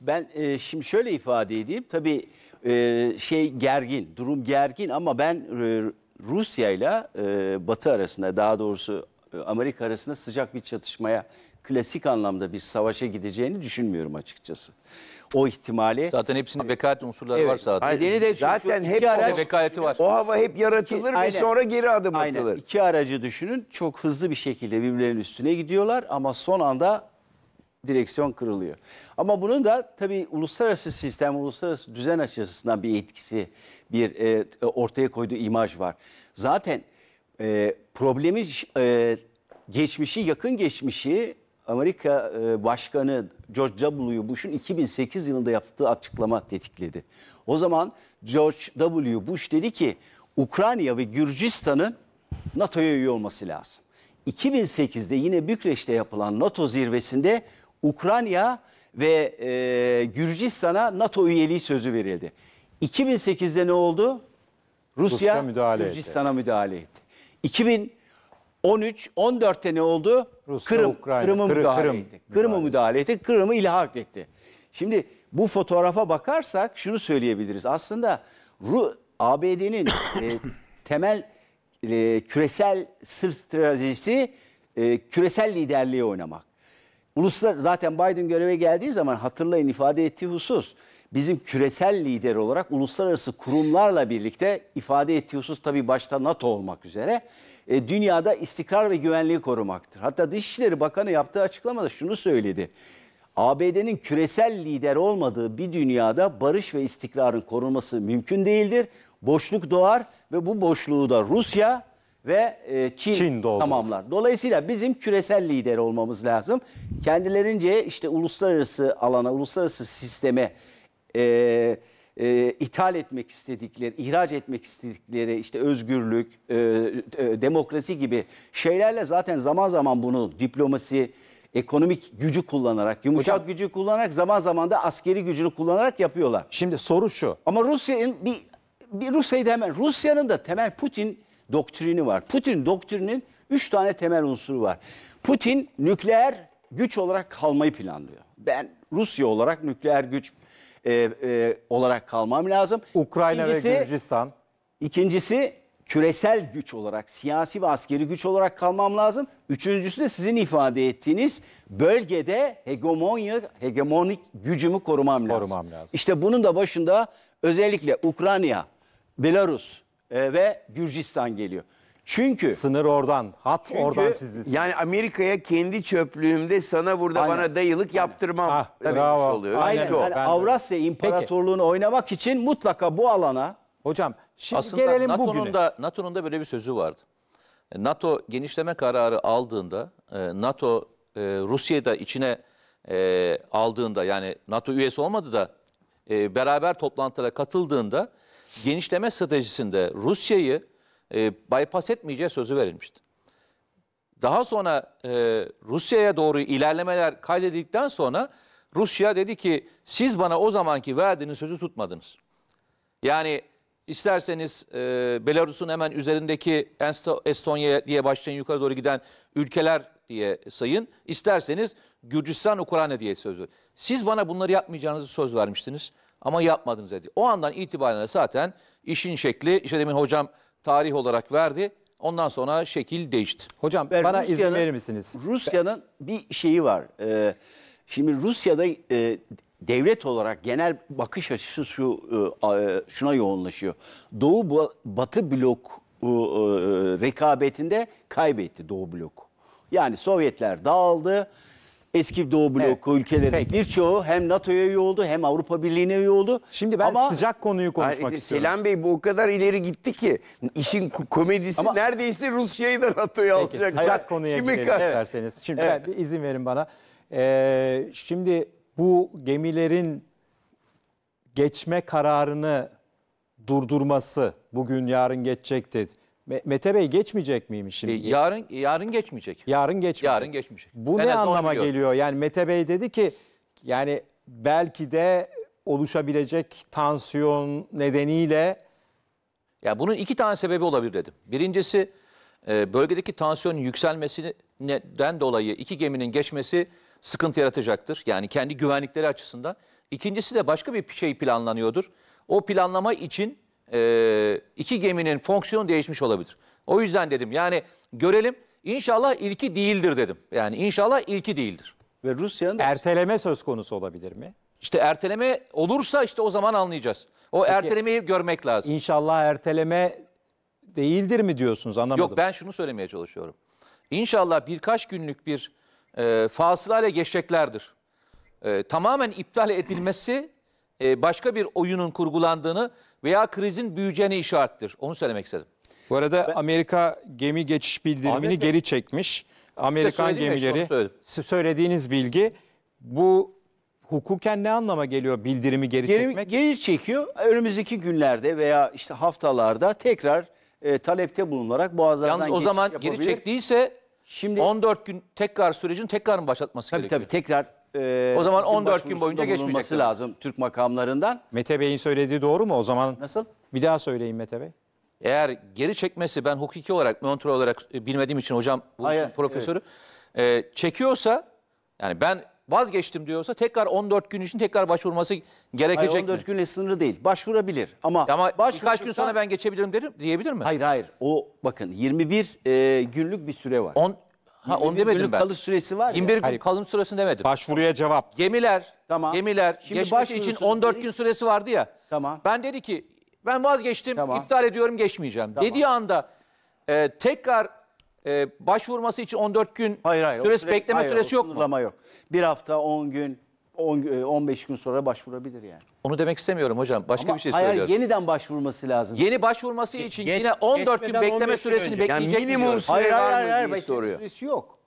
Ben e, şimdi şöyle ifade edeyim. Tabii e, şey gergin, durum gergin ama ben e, Rusya ile e, Batı arasında daha doğrusu e, Amerika arasında sıcak bir çatışmaya klasik anlamda bir savaşa gideceğini düşünmüyorum açıkçası. O ihtimali Zaten hepsinin vekalet unsurları var zaten. Nedeni de şu- Zaten hep iki Vekaleti var. O hava hep yaratılır ve Aynen. sonra geri adım Aynen. atılır. İki aracı düşünün çok hızlı bir şekilde birbirlerinin üstüne gidiyorlar ama son anda direksiyon kırılıyor. Ama bunun da tabii uluslararası sistem, uluslararası düzen açısından bir etkisi, bir e, e, ortaya koyduğu imaj var. Zaten e, problemi e, geçmişi, yakın geçmişi Amerika e, Başkanı George W. Bush'un 2008 yılında yaptığı açıklama tetikledi. O zaman George W. Bush dedi ki Ukrayna ve Gürcistan'ın NATO'ya üye olması lazım. 2008'de yine Bükreş'te yapılan NATO zirvesinde Ukrayna ve e, Gürcistan'a NATO üyeliği sözü verildi. 2008'de ne oldu? Rusya, Rusya müdahale Gürcistan'a etti. müdahale etti. 2013 14'te ne oldu? Rusya, Kırım Kırım'ı Kır, müdahale Kırım, etti. Kırım'ı müdahale etti. Kırım'ı ilhak etti. Şimdi bu fotoğrafa bakarsak şunu söyleyebiliriz. Aslında Ru ABD'nin e, temel e, küresel stratejisi e, küresel liderliği oynamak. Uluslar zaten Biden göreve geldiği zaman hatırlayın ifade ettiği husus bizim küresel lider olarak uluslararası kurumlarla birlikte ifade ettiği husus tabii başta NATO olmak üzere e, dünyada istikrar ve güvenliği korumaktır. Hatta Dışişleri Bakanı yaptığı açıklamada şunu söyledi. ABD'nin küresel lider olmadığı bir dünyada barış ve istikrarın korunması mümkün değildir. Boşluk doğar ve bu boşluğu da Rusya ve e, Çin, Çin tamamlar. Dolayısıyla bizim küresel lider olmamız lazım. Kendilerince işte uluslararası alana, uluslararası sisteme e, e, ithal etmek istedikleri, ihraç etmek istedikleri işte özgürlük, e, e, demokrasi gibi şeylerle zaten zaman zaman bunu diplomasi, ekonomik gücü kullanarak, yumuşak Hocam, gücü kullanarak zaman zaman da askeri gücünü kullanarak yapıyorlar. Şimdi soru şu. Ama Rusya'nın bir, bir Rusya'yı da hemen Rusya'nın da temel Putin doktrini var. Putin doktrinin üç tane temel unsuru var. Putin nükleer güç olarak kalmayı planlıyor. Ben Rusya olarak nükleer güç e, e, olarak kalmam lazım. Ukrayna ikincisi, ve Gürcistan. İkincisi küresel güç olarak, siyasi ve askeri güç olarak kalmam lazım. Üçüncüsü de sizin ifade ettiğiniz bölgede hegemonya, hegemonik gücümü korumam lazım. korumam lazım. İşte bunun da başında özellikle Ukrayna, Belarus, ee, ve Gürcistan geliyor. Çünkü Sınır oradan, hat çünkü oradan çizilsin. Yani Amerika'ya kendi çöplüğümde sana burada Aynen. bana dayılık yaptırmam Ah, demiş oluyor. Aynen. Çünkü Yani Avrasya İmparatorluğunu oynamak için mutlaka bu alana Hocam şimdi Aslında gelelim NATO'nun bugüne. da, NATO'nun da böyle bir sözü vardı. E, NATO genişleme kararı aldığında, e, NATO e, da içine e, aldığında yani NATO üyesi olmadı da beraber toplantılara katıldığında genişleme stratejisinde Rusya'yı e, bypass etmeyeceği sözü verilmişti. Daha sonra e, Rusya'ya doğru ilerlemeler kaydedildikten sonra Rusya dedi ki siz bana o zamanki verdiğiniz sözü tutmadınız. Yani isterseniz e, Belarus'un hemen üzerindeki Estonya diye başlayan yukarı doğru giden ülkeler diye sayın. İsterseniz Gürcistan, Ukrayna diye söz verin. Siz bana bunları yapmayacağınızı söz vermiştiniz ama yapmadınız dedi. O andan itibaren de zaten işin şekli işte demin hocam tarih olarak verdi. Ondan sonra şekil değişti. Hocam Ben bana izin verir misiniz? Rusya'nın bir şeyi var. Ee, şimdi Rusya'da e, devlet olarak genel bakış açısı şu e, e şuna yoğunlaşıyor. Doğu Batı blok e, e, rekabetinde kaybetti Doğu blok. Yani Sovyetler dağıldı. Eski Doğu bloku evet. ülkelerin birçoğu hem NATO'ya üye oldu hem Avrupa Birliği'ne üye oldu. Şimdi ben Ama, sıcak konuyu konuşmak yani, istiyorum. Selam Bey bu o kadar ileri gitti ki işin komedisi Ama, neredeyse Rusya'yı da NATO'ya alacak. Sıcak Hayır, konuya Kimi girelim isterseniz. Şimdi evet. bir izin verin bana. Ee, şimdi bu gemilerin geçme kararını durdurması bugün yarın geçecekti. dedi Me- Mete Bey geçmeyecek miymiş şimdi? E, yarın yarın geçmeyecek. Yarın geçmeyecek. Yarın geçmeyecek. Bu En ne anlama geliyor? Yani Mete Bey dedi ki yani belki de oluşabilecek tansiyon nedeniyle Ya bunun iki tane sebebi olabilir dedim. Birincisi e, bölgedeki tansiyonun yükselmesinden dolayı iki geminin geçmesi sıkıntı yaratacaktır. Yani kendi güvenlikleri açısından. İkincisi de başka bir şey planlanıyordur. O planlama için e, iki geminin fonksiyon değişmiş olabilir. O yüzden dedim yani görelim inşallah ilki değildir dedim. Yani inşallah ilki değildir. Ve Rusya'nın da... Erteleme söz konusu olabilir mi? İşte erteleme olursa işte o zaman anlayacağız. O Peki, ertelemeyi görmek lazım. İnşallah erteleme değildir mi diyorsunuz anlamadım. Yok ben şunu söylemeye çalışıyorum. İnşallah birkaç günlük bir e, fasılayla geçeceklerdir. E, tamamen iptal edilmesi e, başka bir oyunun kurgulandığını veya krizin büyüyeceğini işarettir. Onu söylemek istedim. Bu arada ben, Amerika gemi geçiş bildirimini Amerika, geri çekmiş. Amerikan gemileri işte söylediğiniz bilgi bu hukuken ne anlama geliyor bildirimi geri, geri çekmek? Geri çekiyor. Önümüzdeki günlerde veya işte haftalarda tekrar e, talepte bulunarak boğazlardan Yalnız o zaman yapabilir. geri çektiyse Şimdi 14 gün tekrar sürecin tekrar mı başlatması tabii, gerekiyor? Tabii tabii tekrar e, O zaman 14 gün boyunca başvurusunda geçmeyecek lazım Türk makamlarından. Mete Bey'in söylediği doğru mu o zaman? Nasıl? Bir daha söyleyin Mete Bey. Eğer geri çekmesi ben hukuki olarak, monitör olarak bilmediğim için hocam, bu Hayır, işin profesörü. e, çekiyorsa yani ben vazgeçtim diyorsa tekrar 14 gün için tekrar başvurması gerekecek Hayır, 14 mi? günle sınırlı değil. Başvurabilir ama, Ama birkaç gün başvurduktan- sonra ben geçebilirim derim, diyebilir mi? Hayır hayır. O bakın 21 e, günlük bir süre var. On- Ha onu demedim günlük ben. kalım süresi var 21 gün Hayır. kalım süresi demedim. Başvuruya cevap. Gemiler, Tamam. gemiler Şimdi geçmesi için 14 gün süresi vardı ya. Tamam. Ben dedi ki ben vazgeçtim, Tamam. iptal ediyorum, geçmeyeceğim. Tamam. Dediği anda e, tekrar e, başvurması için 14 gün Hayır hayır. o süresi süre- bekleme süresi yok mu? yok. Bir hafta, 10 gün, 15 e, gün sonra başvurabilir yani. Onu demek istemiyorum hocam. Başka Ama bir şey hayır, söylüyorum. Hayır yeniden başvurması lazım. Yeni başvurması için Geç, yine 14 gün bekleme süresini önce. bekleyecek yani minimum süre hayır, var hayır, mı hayır, diye soruyor. süresi yok.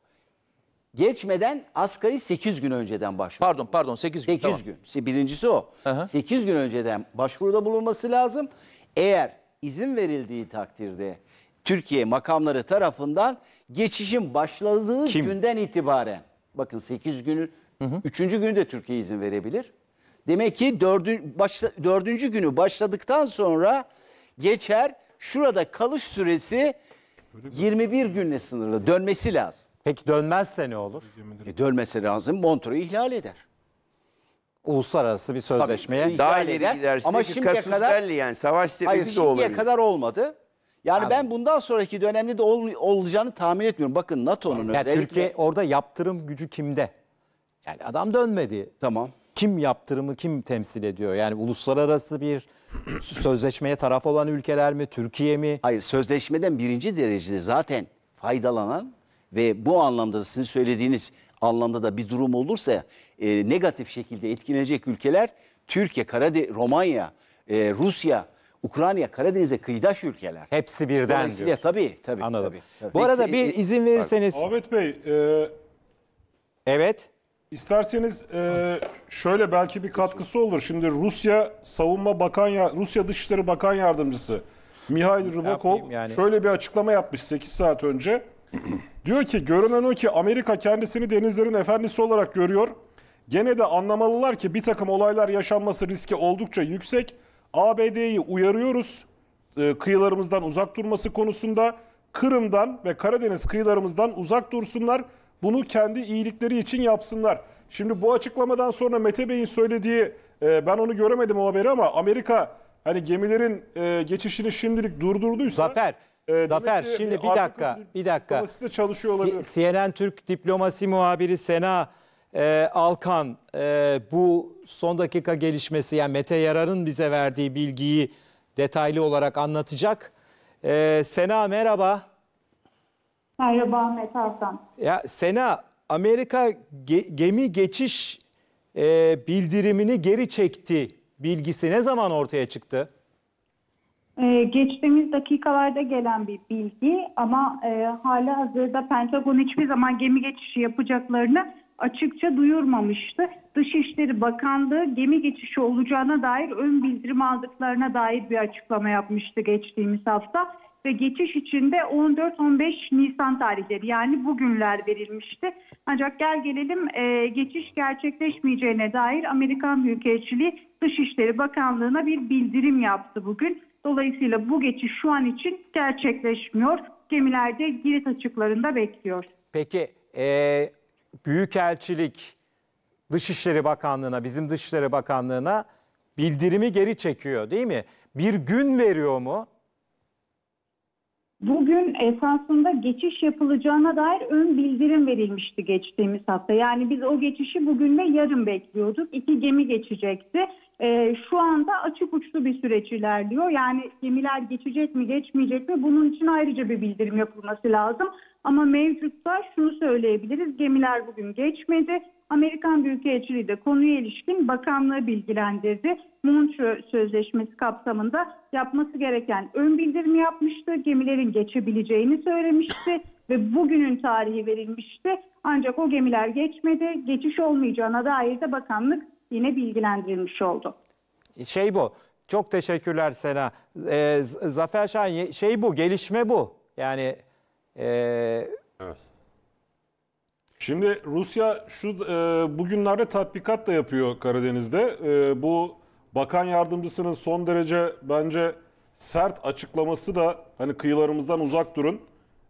Geçmeden asgari 8 gün önceden başvuru. Pardon pardon 8 gün. 8 tamam. gün. Birincisi o. Aha. 8 gün önceden başvuruda bulunması lazım. Eğer izin verildiği takdirde Türkiye makamları tarafından geçişin başladığı Kim? günden itibaren bakın 8 günün Hı hı. Üçüncü günü de Türkiye izin verebilir. Demek ki dördün, başla, dördüncü günü başladıktan sonra geçer şurada kalış süresi 21 günle sınırlı dönmesi lazım. Peki dönmezse ne olur? E, dönmesi lazım Montreux'u ihlal eder. Uluslararası bir sözleşmeye Tabii, daha ileri eder. giderse ama şimdiye kasus kadar, belli yani savaş sebebi hayır, de olabilir. Hayır kadar olmadı. Yani Anladım. ben bundan sonraki dönemde de ol, olacağını tahmin etmiyorum. Bakın NATO'nun yani özellikle... Türkiye orada yaptırım gücü kimde? Yani adam dönmedi. Tamam. Kim yaptırımı kim temsil ediyor? Yani uluslararası bir sözleşmeye taraf olan ülkeler mi, Türkiye mi? Hayır, sözleşmeden birinci derecede zaten faydalanan ve bu anlamda da sizin söylediğiniz anlamda da bir durum olursa e, negatif şekilde etkilenecek ülkeler Türkiye, Karadeniz, Romanya, e, Rusya, Ukrayna, Karadeniz'e kıyıdaş ülkeler. Hepsi birden diyor. Tabii, tabii. Anladım. Tabii, tabii. Bu Peki, arada bir e, izin verirseniz. Ahmet Bey, e... evet. İsterseniz e, şöyle belki bir katkısı olur. Şimdi Rusya Savunma Bakan ya Rusya Dışişleri Bakan Yardımcısı Mihail Rybakov yani. şöyle bir açıklama yapmış 8 saat önce. Diyor ki görünen o ki Amerika kendisini denizlerin efendisi olarak görüyor. Gene de anlamalılar ki bir takım olaylar yaşanması riski oldukça yüksek. ABD'yi uyarıyoruz e, kıyılarımızdan uzak durması konusunda. Kırım'dan ve Karadeniz kıyılarımızdan uzak dursunlar bunu kendi iyilikleri için yapsınlar. Şimdi bu açıklamadan sonra Mete Bey'in söylediği e, ben onu göremedim o haberi ama Amerika hani gemilerin e, geçişini şimdilik durdurduysa Zafer e, Zafer ki, şimdi bir dakika bir dakika. çalışıyor olabilir. CNN Türk diplomasi muhabiri Sena e, Alkan e, bu son dakika gelişmesi yani Mete Yarar'ın bize verdiği bilgiyi detaylı olarak anlatacak. E, Sena merhaba. Merhaba Mete Hasan. Ya Sena, Amerika ge gemi geçiş e, bildirimini geri çekti bilgisi ne zaman ortaya çıktı? Ee, geçtiğimiz dakikalarda gelen bir bilgi ama e, hala hazırda Pentagon hiçbir zaman gemi geçişi yapacaklarını açıkça duyurmamıştı. Dışişleri Bakanlığı gemi geçişi olacağına dair ön bildirim aldıklarına dair bir açıklama yapmıştı geçtiğimiz hafta ve geçiş içinde 14-15 Nisan tarihleri yani bugünler verilmişti. Ancak gel gelelim e, geçiş gerçekleşmeyeceğine dair Amerikan Büyükelçiliği Dışişleri Bakanlığı'na bir bildirim yaptı bugün. Dolayısıyla bu geçiş şu an için gerçekleşmiyor. Gemilerde Girit açıklarında bekliyor. Peki e, Büyükelçilik Dışişleri Bakanlığı'na, bizim Dışişleri Bakanlığı'na bildirimi geri çekiyor değil mi? Bir gün veriyor mu? bugün esasında geçiş yapılacağına dair ön bildirim verilmişti geçtiğimiz hafta. Yani biz o geçişi bugün ve yarın bekliyorduk. İki gemi geçecekti. E, şu anda açık uçlu bir süreç ilerliyor. Yani gemiler geçecek mi geçmeyecek mi bunun için ayrıca bir bildirim yapılması lazım. Ama mevcutta şunu söyleyebiliriz gemiler bugün geçmedi. Amerikan Büyükelçiliği de konuya ilişkin bakanlığı bilgilendirdi. Montreux Sözleşmesi kapsamında yapması gereken ön bildirimi yapmıştı. Gemilerin geçebileceğini söylemişti ve bugünün tarihi verilmişti. Ancak o gemiler geçmedi. Geçiş olmayacağına dair de bakanlık yine bilgilendirilmiş oldu. Şey bu. Çok teşekkürler Sena. Ee, Zafer Şahin şey bu gelişme bu. Yani e, Evet. Şimdi Rusya şu e, bugünlerde tatbikat da yapıyor Karadeniz'de. E, bu bakan yardımcısının son derece bence sert açıklaması da hani kıyılarımızdan uzak durun,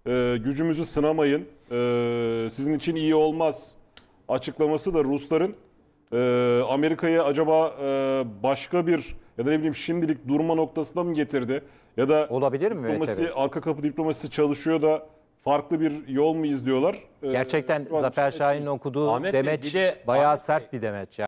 e, gücümüzü sınamayın, e, sizin için iyi olmaz açıklaması da Rusların e, Amerika'yı acaba e, başka bir ya da ne bileyim şimdilik durma noktasına mı getirdi? Ya da olabilir mi? diplomasi, Mehmet arka kapı diplomasisi çalışıyor da farklı bir yol mu izliyorlar? Ee, Gerçekten şu Zafer Şahin'in okuduğu Ahmet demeç bir de- bayağı Ahmet sert bir demeç.